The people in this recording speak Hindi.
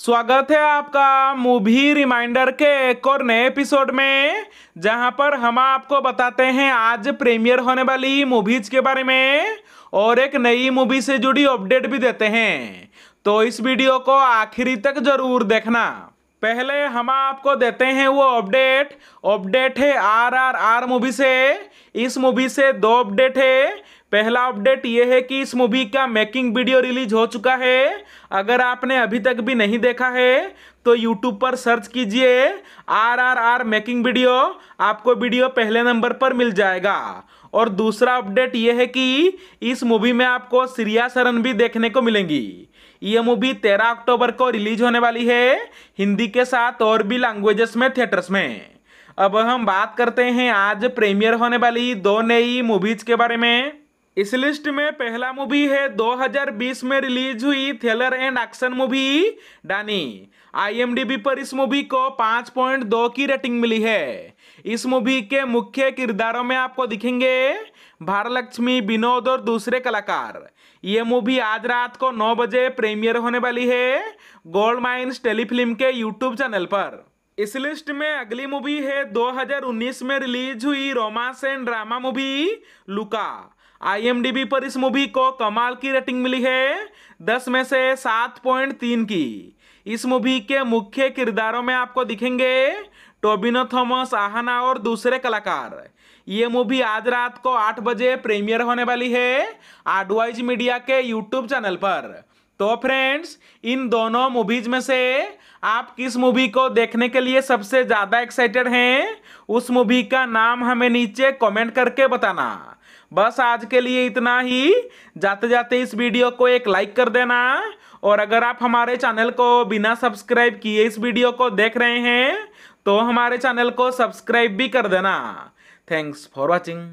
स्वागत है आपका मूवी रिमाइंडर के एक और नए एपिसोड में जहां पर हम आपको बताते हैं आज प्रीमियर होने वाली मूवीज के बारे में और एक नई मूवी से जुड़ी अपडेट भी देते हैं तो इस वीडियो को आखिरी तक जरूर देखना पहले हम आपको देते हैं वो अपडेट अपडेट है आर आर आर मूवी से इस मूवी से दो अपडेट है पहला अपडेट ये है कि इस मूवी का मेकिंग वीडियो रिलीज हो चुका है अगर आपने अभी तक भी नहीं देखा है तो यूट्यूब पर सर्च कीजिए R R R making video आपको वीडियो पहले नंबर पर मिल जाएगा और दूसरा अपडेट ये है कि इस मूवी में आपको सीरिया सरन भी देखने को मिलेंगी ये मूवी तेरह अक्टूबर को रिलीज होने वाली है हिंदी के साथ और भी लैंग्वेजेस में थिएटर्स में अब हम बात करते हैं आज प्रीमियर होने वाली दो नई मूवीज के बारे में इस लिस्ट में पहला मूवी है 2020 में रिलीज हुई थ्रिलर एंड एक्शन मूवी डानी आईएमडीबी पर इस मूवी को 5.2 की रेटिंग मिली है इस मूवी के मुख्य किरदारों में आपको दिखेंगे भारलक्ष्मी विनोद और दूसरे कलाकार ये मूवी आज रात को 9 बजे प्रीमियर होने वाली है गोल्ड माइन्स टेलीफिल्म के यूट्यूब चैनल पर इस लिस्ट में अगली मूवी है 2019 में रिलीज हुई romance and drama movie Luka IMDb पर इस मूवी को कमाल की रेटिंग मिली है दस में से सात पॉइंट तीन की इस मूवी के मुख्य किरदारों में आपको दिखेंगे टोबिनो थॉमस आहना और दूसरे कलाकार ये मूवी आज रात को आठ बजे प्रीमियर होने वाली है आडवाइज मीडिया के यूट्यूब चैनल पर तो फ्रेंड्स इन दोनों मूवीज में से आप किस मूवी को देखने के लिए सबसे ज़्यादा एक्साइटेड हैं उस मूवी का नाम हमें नीचे कमेंट करके बताना बस आज के लिए इतना ही जाते जाते इस वीडियो को एक लाइक कर देना और अगर आप हमारे चैनल को बिना सब्सक्राइब किए इस वीडियो को देख रहे हैं तो हमारे चैनल को सब्सक्राइब भी कर देना थैंक्स फॉर वॉचिंग